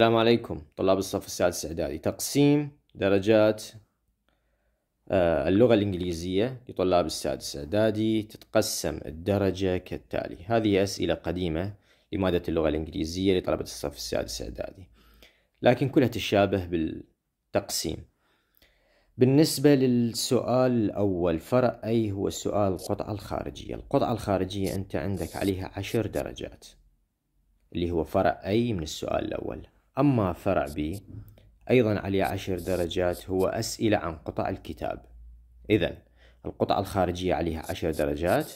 السلام عليكم طلاب الصف السادس إعدادي تقسيم درجات آه، اللغة الإنجليزية لطلاب السادس إعدادي تتقسم الدرجة كالتالي هذه أسئلة قديمة لمادة اللغة الإنجليزية لطلبة الصف السادس إعدادي لكن كلها تشابه بالتقسيم بالنسبة للسؤال الأول فرع أي هو سؤال القطعة الخارجية القطعة الخارجية أنت عندك عليها عشر درجات اللي هو فرع أي من السؤال الأول أما فرع بي أيضا عليه عشر درجات هو أسئلة عن قطع الكتاب إذا القطعة الخارجية عليها عشر درجات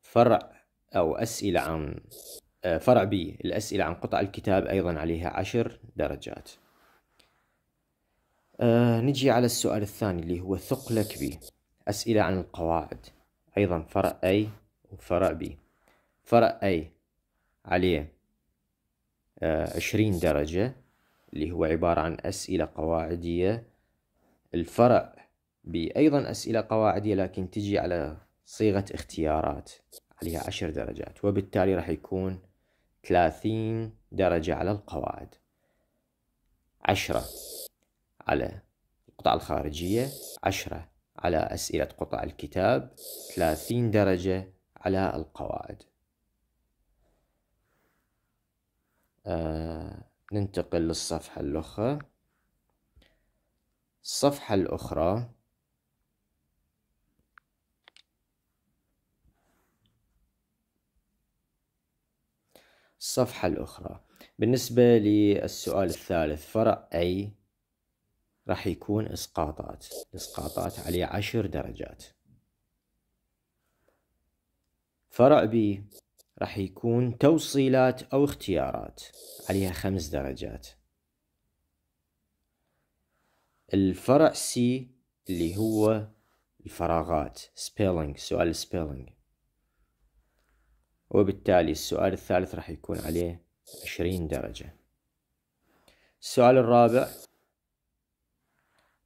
فرع أو أسئلة عن آه، فرع بي الأسئلة عن قطع الكتاب أيضا عليها عشر درجات أه نجي على السؤال الثاني اللي هو ثقلك بي أسئلة عن القواعد أيضا فرع أي وفرع بي فرع أي عليه آه، عشرين درجة اللي هو عبارة عن أسئلة قواعدية الفرع بأيضا أسئلة قواعدية لكن تجي على صيغة اختيارات عليها عشر درجات وبالتالي راح يكون ثلاثين درجة على القواعد عشرة على القطع الخارجية عشرة على أسئلة قطع الكتاب ثلاثين درجة على القواعد آه ننتقل للصفحة الأخرى الصفحة الأخرى الصفحة الأخرى بالنسبة للسؤال الثالث فرع أي راح يكون إسقاطات إسقاطات عليه عشر درجات فرع بي راح يكون توصيلات أو اختيارات عليها خمس درجات الفرع سي اللي هو الفراغات spelling سؤال spelling وبالتالي السؤال الثالث راح يكون عليه عشرين درجة السؤال الرابع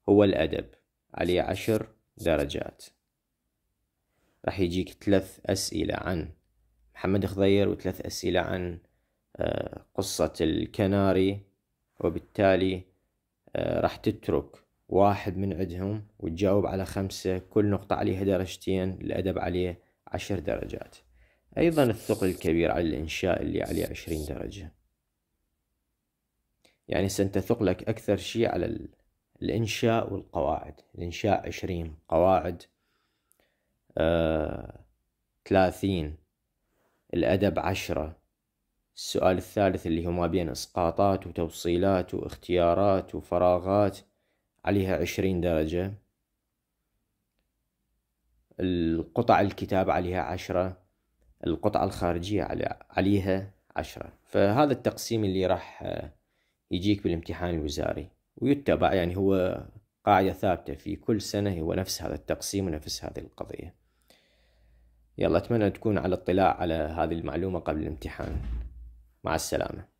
هو الأدب عليه عشر درجات راح يجيك ثلاث أسئلة عن محمد خضير وثلاث أسئلة عن آه، قصة الكناري وبالتالي آه، راح تترك واحد من عندهم وتجاوب على خمسة كل نقطة عليها درجتين الأدب عليه عشر درجات أيضا الثقل الكبير على الإنشاء اللي عليه عشرين درجة يعني سنت ثقلك أكثر شيء على الإنشاء والقواعد الإنشاء عشرين قواعد آه، ثلاثين الأدب عشرة السؤال الثالث اللي هو ما بين إسقاطات وتوصيلات واختيارات وفراغات عليها عشرين درجة القطع الكتاب عليها عشرة القطع الخارجية عليها عشرة فهذا التقسيم اللي راح يجيك بالامتحان الوزاري ويتبع يعني هو قاعدة ثابتة في كل سنة هو نفس هذا التقسيم ونفس هذه القضية يلا أتمنى تكون على اطلاع على هذه المعلومة قبل الامتحان مع السلامة